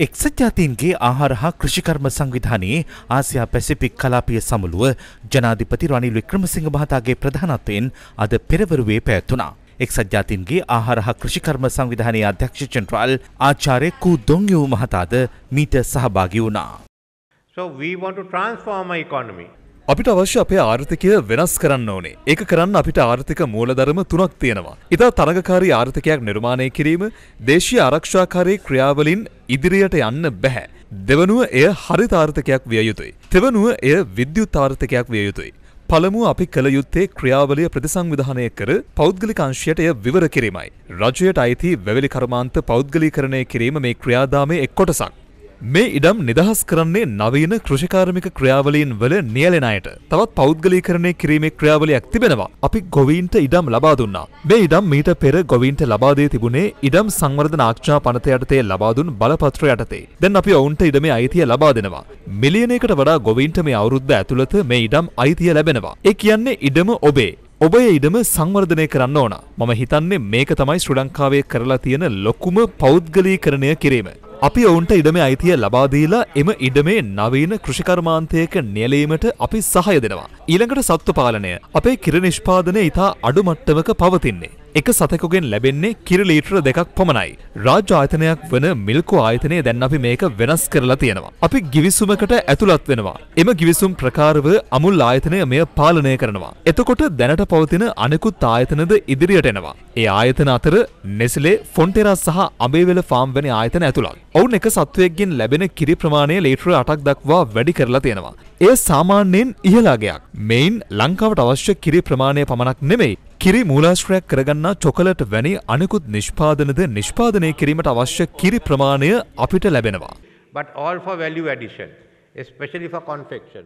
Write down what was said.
එක්සත් ජාතීන්ගේ ආහාර හා කෘෂිකර්ම සංවිධානයේ ආසියා පැසිෆික් කලාපීය සමුළුව ජනාධිපති රනිල් වික්‍රමසිංහ මහතාගේ ප්‍රධානත්වයෙන් අද පෙරවරුවේ පැවැතුණා. එක්සත් ජාතීන්ගේ ආහාර හා කෘෂිකර්ම සංවිධානයේ අධ්‍යක්ෂ ජෙනරාල් ආචාර්ය කු දොංයෝ මහතාද මීට සහභාගී වුණා. So we want to transform our economy. අපිට අවශ්‍ය අපේ ආර්ථිකය වෙනස් කරන්න ඕනේ. ඒක කරන්න අපිට ආර්ථික මූලධර්ම තුනක් තියෙනවා. ඉතා තරගකාරී ආර්ථිකයක් නිර්මාණය කිරීම දේශීය ආරක්ෂාකාරී ක්‍රියාවලින් ඉදිරියට යන්න බැහැ. දෙවනුව එය හරිත ආර්ථිකයක් විය යුතුයි. තෙවනුව එය විද්‍යුත් ආර්ථිකයක් විය යුතුයි. පළමුුව අපි කළ යුත්තේ ක්‍රියාවලිය ප්‍රතිසංවිධානය කර පෞද්ගලික අංශයට එය විවර කිරීමයි. රජයට අයිති වැවැලි කර්මාන්ත පෞද්ගලීකරණය කිරීම මේ ක්‍රියාදාමය එක් කොටසක්. මේ ඉඩම් නිදහස් කරන්නේ නවීන කෘෂිකාර්මික ක්‍රියාවලීන් වල නියලෙන අයට තවත් පෞද්ගලීකරණය කිරීමේ ක්‍රියාවලියක් තිබෙනවා. අපි ගොවීන්ට ඉඩම් ලබා දුන්නා. මේ ඉඩම් මීට පෙර ගොවීන්ට ලබා දී තිබුණේ ඉඩම් සංවර්ධන ආරක්ෂා පනත යටතේ ලබා දුන් බලපත්‍ර යටතේ. දැන් අපි ඔවුන්ට ඉඩමේ අයිතිය ලබා දෙනවා. මිලියනයකට වඩා ගොවීන්ට මේ අවුරුද්ද ඇතුළත මේ ඉඩම් අයිතිය ලැබෙනවා. ඒ කියන්නේ ඉඩම ඔබේ. ඔබ ඉඩම සංවර්ධනය කරන්න ඕන මම හිතන්නේ මේක තමයි ශ්‍රඩංකාවේ කරලා තියෙන ලොකුම පෞද්ගලීකරණය කිරීම. අපි ඔවුන්ට ඉඩම අයිතිය ලබාදීලා එම ඉඩමේ නවීන කෘෂිකර්මාන්තයක නියලීමට අපි සහය දෙනවා. ඊළඟට සත්තු පාලනය අපේ කිර නිෂ්පාදනය ඉතා අඩු මට්ටමක පවතින්නේ. එක සතෙකුගෙන් ලැබෙන්නේ කිරි ලීටර දෙකක් පමණයි. රාජ්‍ය ආයතනයක් වන මිල්කෝ ආයතනය දැන් අපි මේක වෙනස් කරලා තියෙනවා. අපි ගිවිසුමකට ඇතුළත් වෙනවා. එම ගිවිසුම් ප්‍රකාරව අමුල් ආයතනය මෙය පාලනය කරනවා. එතකොට දැනට පවතින අනෙකුත් ආයතනද ඉදිරියට එනවා. ඒ ආයතන අතර නෙස්ලේ, ෆොන්ටෙරා සහ අඹේවැල ෆාම් වැනි ආයතන ඇතුළත්. ඔවුන් එක සත්වයෙක්ගෙන් ලැබෙන කිරි ප්‍රමාණය ලීටර 8ක් දක්වා වැඩි කරලා තියෙනවා. එය සාමාන්‍යයෙන් ඉහළ අගයක්. මෙයින් ලංකාවට අවශ්‍ය කිරි ප්‍රමාණය පමණක් නෙමෙයි කිරි මූලාශ්‍රයක් කරගන්නා චොකලට් වැනි අනෙකුත් නිෂ්පාදනද නිෂ්පාදනය කිරීමට අවශ්‍ය කිරි ප්‍රමාණය අපිට ලැබෙනවා. But all for value addition, especially for confection.